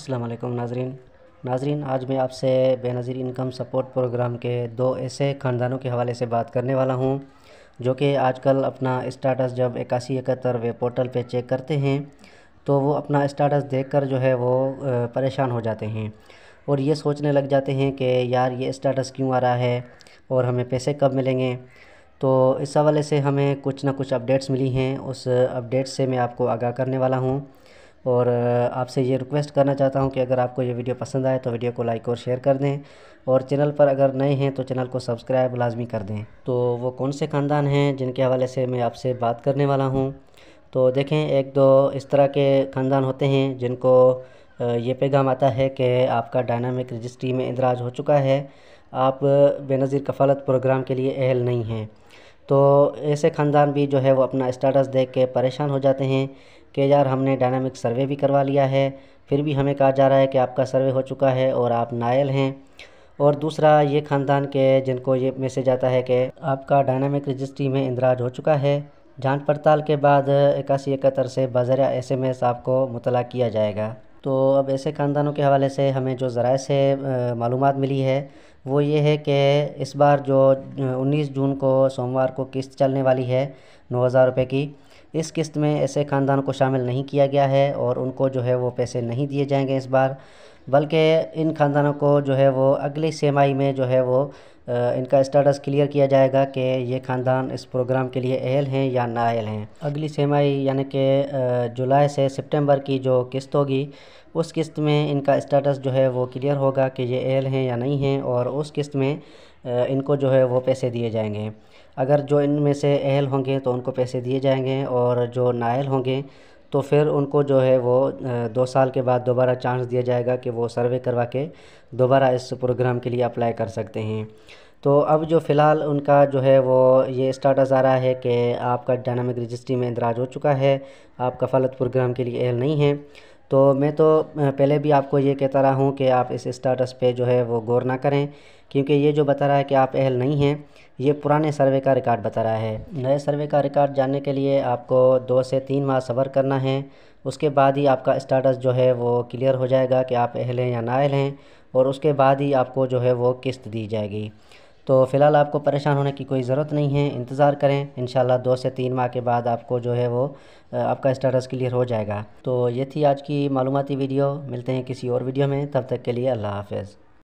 अस्सलाम वालेकुम नाजरीन नाजरीन आज मैं आपसे बेनज़ीर इनकम सपोर्ट प्रोग्राम के दो ऐसे ख़ानदानों के हवाले से बात करने वाला हूँ जो कि आजकल अपना स्टाटस जब इक्यासी इकहत्तर वेब पोर्टल पे चेक करते हैं तो वो अपना स्टाटस देखकर जो है वो परेशान हो जाते हैं और ये सोचने लग जाते हैं कि यार ये स्टाटस क्यों आ रहा है और हमें पैसे कब मिलेंगे तो इस हवाले से हमें कुछ ना कुछ अपडेट्स मिली हैं उस अपडेट से मैं आपको आगाह करने वाला हूँ और आपसे ये रिक्वेस्ट करना चाहता हूँ कि अगर आपको ये वीडियो पसंद आए तो वीडियो को लाइक और शेयर कर दें और चैनल पर अगर नए हैं तो चैनल को सब्सक्राइब लाजमी कर दें तो वो कौन से ख़ानदान हैं जिनके हवाले से मैं आपसे बात करने वाला हूँ तो देखें एक दो इस तरह के ख़ानदान होते हैं जिनको ये पैगाम आता है कि आपका डायनामिक रजिस्ट्री में इंदराज हो चुका है आप बेनज़ीर कफ़ालत प्रोग्राम के लिए अहल नहीं हैं तो ऐसे ख़ानदान भी जो है वो अपना स्टेटस देख के परेशान हो जाते हैं कि यार हमने डायनामिक सर्वे भी करवा लिया है फिर भी हमें कहा जा रहा है कि आपका सर्वे हो चुका है और आप नायल हैं और दूसरा ये ख़ानदान के जिनको ये मैसेज आता है कि आपका डायनामिक रजिस्ट्री में इंदराज हो चुका है जांच पड़ताल के बाद इक्यासी इकहत्तर से बाजरा एस एम एस आपको मुतला किया जाएगा तो अब ऐसे ख़ानदानों के हवाले से हमें जो ज़राए से मालूम मिली है वो ये है कि इस बार जो उन्नीस जून को सोमवार को किस्त चलने वाली है नौ हज़ार रुपये की इस किस्त में ऐसे ख़ानदान को शामिल नहीं किया गया है और उनको जो है वो पैसे नहीं दिए जाएंगे इस बार बल्कि इन ख़ानदानों को जो है वो अगली सेमाई में जो है वो इनका स्टेटस क्लियर किया जाएगा कि ये ख़ानदान इस प्रोग्राम के लिए अहल हैं या नाअहल हैं अगली सेमाई यानी कि जुलाई से सितंबर की जो किस्त होगी उस किस्त में इनका स्टेटस जो है वो क्लियर होगा कि ये अहल हैं या नहीं हैं और उस किस्त में इनको जो है वो पैसे दिए जाएंगे अगर जो इनमें से अहल होंगे तो उनको पैसे दिए जाएंगे और जो नाअहल होंगे तो फिर उनको जो है वो दो साल के बाद दोबारा चांस दिया जाएगा कि वो सर्वे करवा के दोबारा इस प्रोग्राम के लिए अप्लाई कर सकते हैं तो अब जो फ़िलहाल उनका जो है वो ये स्टाटस आ रहा है कि आपका डायनामिक रजिस्ट्री में इंदराज हो चुका है आपका फलत प्रोग्राम के लिए एहल नहीं है तो मैं तो पहले भी आपको ये कहता रहा हूँ कि आप इस स्टाटस पे जो है वो गौर ना करें क्योंकि ये जो बता रहा है कि आप अहल नहीं हैं ये पुराने सर्वे का रिकॉर्ड बता रहा है नए सर्वे का रिकॉर्ड जानने के लिए आपको दो से तीन माह सबर करना है उसके बाद ही आपका स्टेटस जो है वो क्लियर हो जाएगा कि आप अहल हैं या नाअहल हैं और उसके बाद ही आपको जो है वो किस्त दी जाएगी तो फ़िलहाल आपको परेशान होने की कोई ज़रूरत नहीं है इंतज़ार करें इन दो से तीन माह के बाद आपको जो है वो आपका स्टेटस क्लियर हो जाएगा तो ये थी आज की मालूमती वीडियो मिलते हैं किसी और वीडियो में तब तक के लिए अल्लाह हाफ़